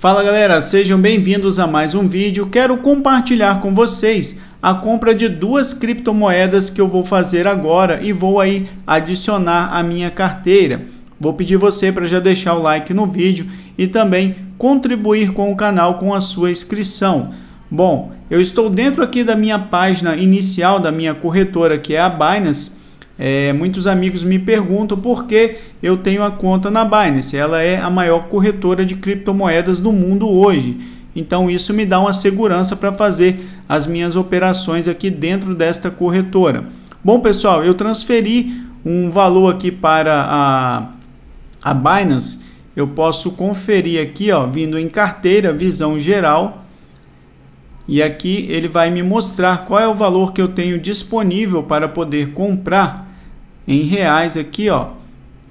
Fala galera, sejam bem-vindos a mais um vídeo. Quero compartilhar com vocês a compra de duas criptomoedas que eu vou fazer agora e vou aí adicionar à minha carteira. Vou pedir você para já deixar o like no vídeo e também contribuir com o canal com a sua inscrição. Bom, eu estou dentro aqui da minha página inicial da minha corretora que é a Binance é, muitos amigos me perguntam por que eu tenho a conta na Binance. Ela é a maior corretora de criptomoedas do mundo hoje. Então isso me dá uma segurança para fazer as minhas operações aqui dentro desta corretora. Bom pessoal, eu transferi um valor aqui para a, a Binance. Eu posso conferir aqui, ó, vindo em carteira, visão geral. E aqui ele vai me mostrar qual é o valor que eu tenho disponível para poder comprar em reais aqui, ó,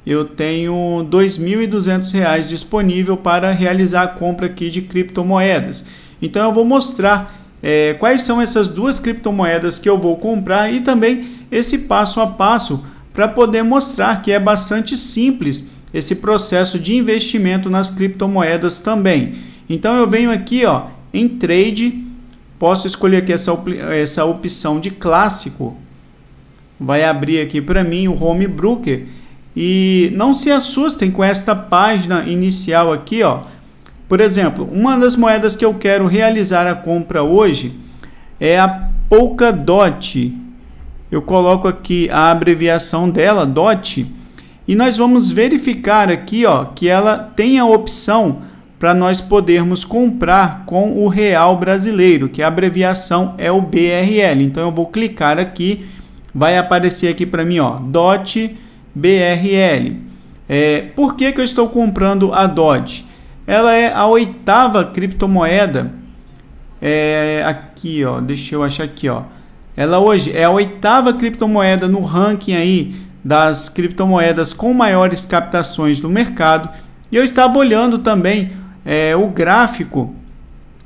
eu tenho R$ 2.200 disponível para realizar a compra aqui de criptomoedas. Então eu vou mostrar é, quais são essas duas criptomoedas que eu vou comprar e também esse passo a passo para poder mostrar que é bastante simples esse processo de investimento nas criptomoedas também. Então eu venho aqui ó, em trade, posso escolher aqui essa, op essa opção de clássico vai abrir aqui para mim o Home Broker e não se assustem com esta página inicial aqui, ó. Por exemplo, uma das moedas que eu quero realizar a compra hoje é a Polkadot. Eu coloco aqui a abreviação dela, DOT, e nós vamos verificar aqui, ó, que ela tem a opção para nós podermos comprar com o real brasileiro, que a abreviação é o BRL. Então eu vou clicar aqui vai aparecer aqui para mim, ó, DOT BRL. É, por que, que eu estou comprando a DOT? Ela é a oitava criptomoeda. É, aqui, ó, deixa eu achar aqui, ó. Ela hoje é a oitava criptomoeda no ranking aí das criptomoedas com maiores captações do mercado. E eu estava olhando também é, o gráfico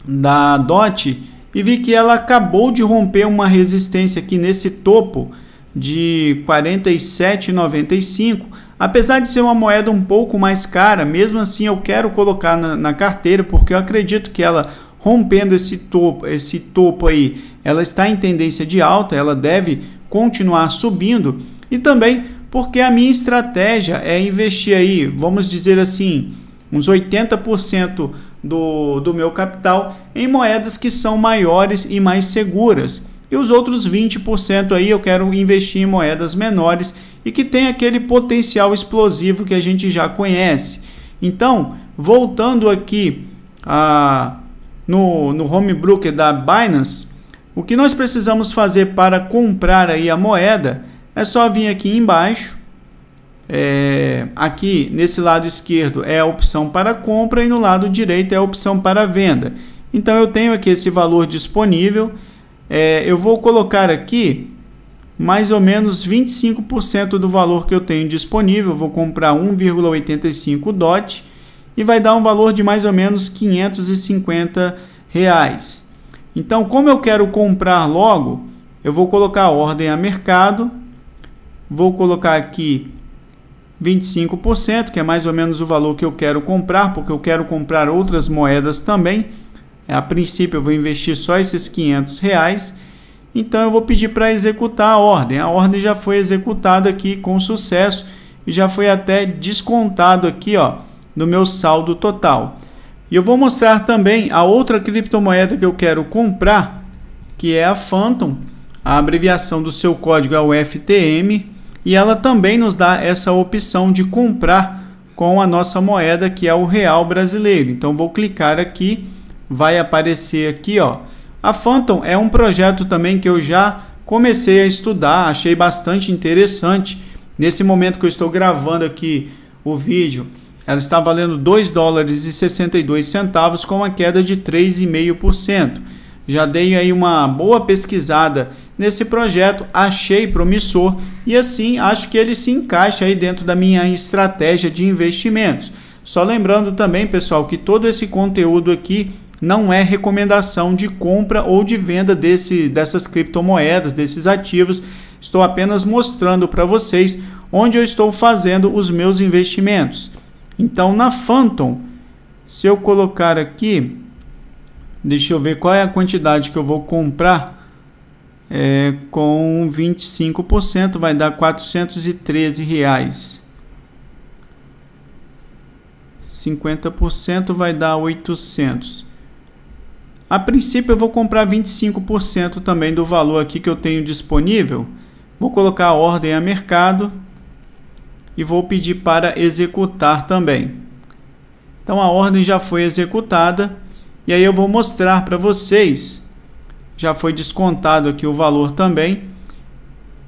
da DOT e vi que ela acabou de romper uma resistência aqui nesse topo de 47,95. Apesar de ser uma moeda um pouco mais cara, mesmo assim eu quero colocar na, na, carteira porque eu acredito que ela rompendo esse topo, esse topo aí, ela está em tendência de alta, ela deve continuar subindo e também porque a minha estratégia é investir aí, vamos dizer assim, uns 80% do, do meu capital em moedas que são maiores e mais seguras. E os outros 20% aí eu quero investir em moedas menores e que tem aquele potencial explosivo que a gente já conhece. Então, voltando aqui a, no, no home broker da Binance, o que nós precisamos fazer para comprar aí a moeda é só vir aqui embaixo é, aqui nesse lado esquerdo é a opção para compra e no lado direito é a opção para venda. Então eu tenho aqui esse valor disponível. É, eu vou colocar aqui mais ou menos 25% do valor que eu tenho disponível. Vou comprar 1,85 DOT e vai dar um valor de mais ou menos 550 reais. Então, como eu quero comprar logo, eu vou colocar a ordem a mercado. Vou colocar aqui 25%, que é mais ou menos o valor que eu quero comprar, porque eu quero comprar outras moedas também. A princípio eu vou investir só esses 500 reais. Então eu vou pedir para executar a ordem. A ordem já foi executada aqui com sucesso e já foi até descontado aqui, ó, no meu saldo total. E eu vou mostrar também a outra criptomoeda que eu quero comprar, que é a Phantom. A abreviação do seu código é o FTM e ela também nos dá essa opção de comprar com a nossa moeda que é o real brasileiro. Então vou clicar aqui, vai aparecer aqui, ó. A Phantom é um projeto também que eu já comecei a estudar, achei bastante interessante. Nesse momento que eu estou gravando aqui o vídeo, ela está valendo 2 dólares e 62 centavos com uma queda de 3,5%. Já dei aí uma boa pesquisada nesse projeto, achei promissor e assim acho que ele se encaixa aí dentro da minha estratégia de investimentos. Só lembrando também, pessoal, que todo esse conteúdo aqui não é recomendação de compra ou de venda desse, dessas criptomoedas, desses ativos. Estou apenas mostrando para vocês onde eu estou fazendo os meus investimentos. Então, na Phantom, se eu colocar aqui, deixa eu ver qual é a quantidade que eu vou comprar é, com 25% vai dar 413 reais. 50% vai dar 800. A princípio eu vou comprar 25% também do valor aqui que eu tenho disponível. Vou colocar a ordem a mercado e vou pedir para executar também. Então a ordem já foi executada e aí eu vou mostrar para vocês já foi descontado aqui o valor também.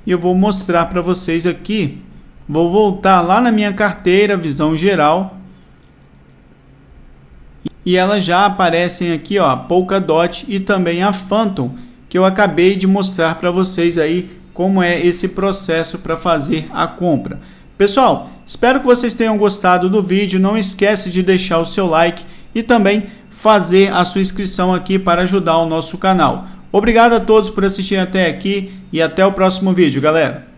E eu vou mostrar para vocês aqui. Vou voltar lá na minha carteira, visão geral. E elas já aparecem aqui, ó, a Polkadot e também a Phantom, que eu acabei de mostrar para vocês aí como é esse processo para fazer a compra. Pessoal, espero que vocês tenham gostado do vídeo. Não esquece de deixar o seu like e também fazer a sua inscrição aqui para ajudar o nosso canal. Obrigado a todos por assistirem até aqui e até o próximo vídeo, galera.